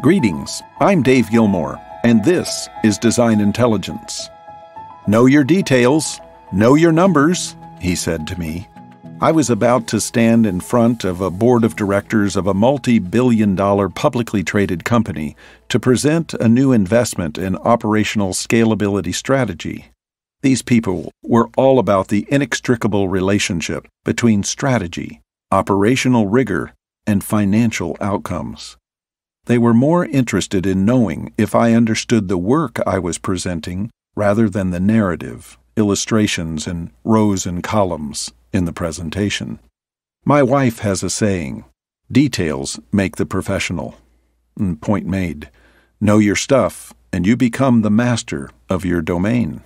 Greetings, I'm Dave Gilmore, and this is Design Intelligence. Know your details, know your numbers, he said to me. I was about to stand in front of a board of directors of a multi billion dollar publicly traded company to present a new investment in operational scalability strategy. These people were all about the inextricable relationship between strategy, operational rigor, and financial outcomes. They were more interested in knowing if I understood the work I was presenting rather than the narrative, illustrations, and rows and columns in the presentation. My wife has a saying details make the professional. And point made. Know your stuff, and you become the master of your domain.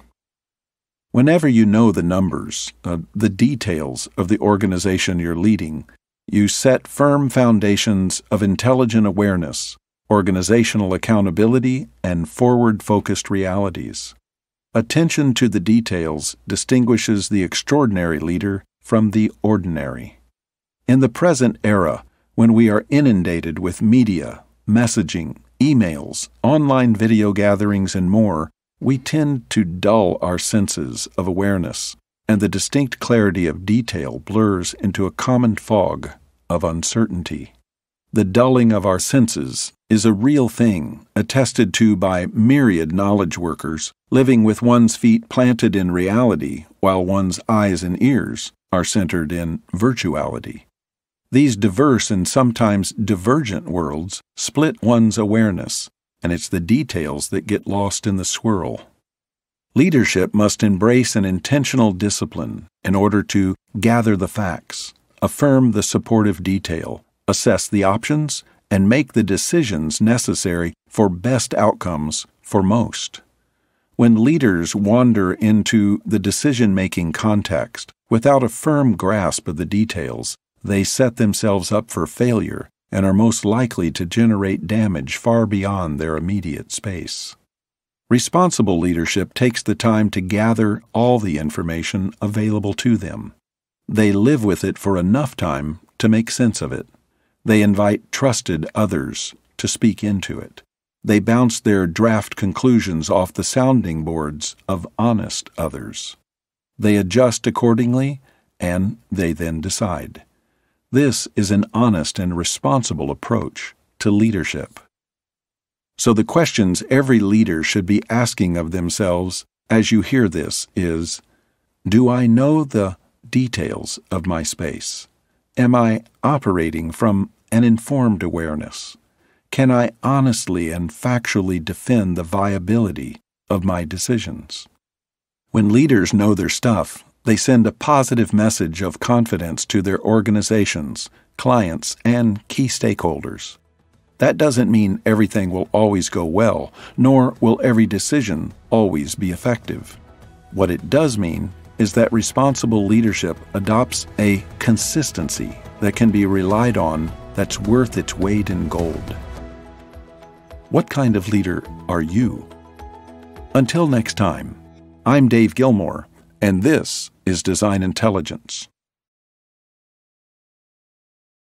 Whenever you know the numbers, uh, the details of the organization you're leading, you set firm foundations of intelligent awareness, organizational accountability, and forward focused realities. Attention to the details distinguishes the extraordinary leader from the ordinary. In the present era, when we are inundated with media, messaging, emails, online video gatherings, and more, we tend to dull our senses of awareness and the distinct clarity of detail blurs into a common fog of uncertainty. The dulling of our senses is a real thing, attested to by myriad knowledge workers, living with one's feet planted in reality while one's eyes and ears are centered in virtuality. These diverse and sometimes divergent worlds split one's awareness, and it's the details that get lost in the swirl. Leadership must embrace an intentional discipline in order to gather the facts, affirm the supportive detail, assess the options, and make the decisions necessary for best outcomes for most. When leaders wander into the decision making context without a firm grasp of the details, they set themselves up for failure and are most likely to generate damage far beyond their immediate space. Responsible leadership takes the time to gather all the information available to them. They live with it for enough time to make sense of it. They invite trusted others to speak into it. They bounce their draft conclusions off the sounding boards of honest others. They adjust accordingly, and they then decide. This is an honest and responsible approach to leadership. So the questions every leader should be asking of themselves as you hear this is Do I know the details of my space? Am I operating from an informed awareness? Can I honestly and factually defend the viability of my decisions? When leaders know their stuff, they send a positive message of confidence to their organizations, clients, and key stakeholders. That doesn't mean everything will always go well, nor will every decision always be effective. What it does mean is that responsible leadership adopts a consistency that can be relied on that's worth its weight in gold. What kind of leader are you? Until next time, I'm Dave Gilmore, and this is Design Intelligence.